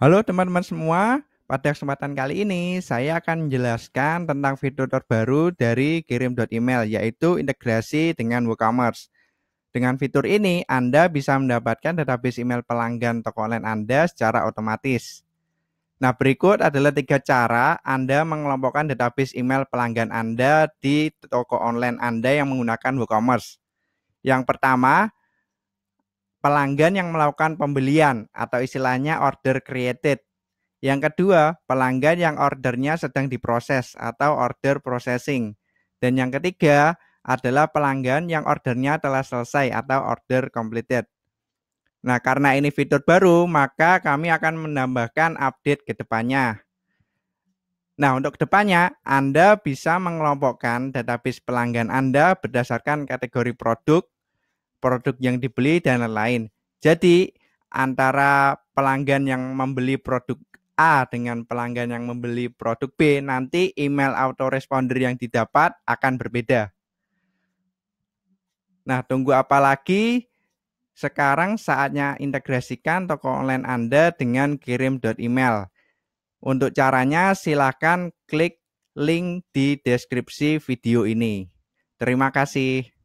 Halo teman-teman semua, pada kesempatan kali ini saya akan menjelaskan tentang fitur terbaru dari kirim.email yaitu integrasi dengan WooCommerce. Dengan fitur ini, Anda bisa mendapatkan database email pelanggan toko online Anda secara otomatis. Nah, berikut adalah tiga cara Anda mengelompokkan database email pelanggan Anda di toko online Anda yang menggunakan WooCommerce. Yang pertama, pelanggan yang melakukan pembelian atau istilahnya order created. Yang kedua, pelanggan yang ordernya sedang diproses atau order processing. Dan yang ketiga adalah pelanggan yang ordernya telah selesai atau order completed. Nah, karena ini fitur baru, maka kami akan menambahkan update ke depannya. Nah, untuk depannya, Anda bisa mengelompokkan database pelanggan Anda berdasarkan kategori produk, produk yang dibeli dan lain-lain. Jadi antara pelanggan yang membeli produk A dengan pelanggan yang membeli produk B nanti email autoresponder yang didapat akan berbeda. Nah, tunggu apa lagi? Sekarang saatnya integrasikan toko online Anda dengan kirim.email. Untuk caranya silakan klik link di deskripsi video ini. Terima kasih.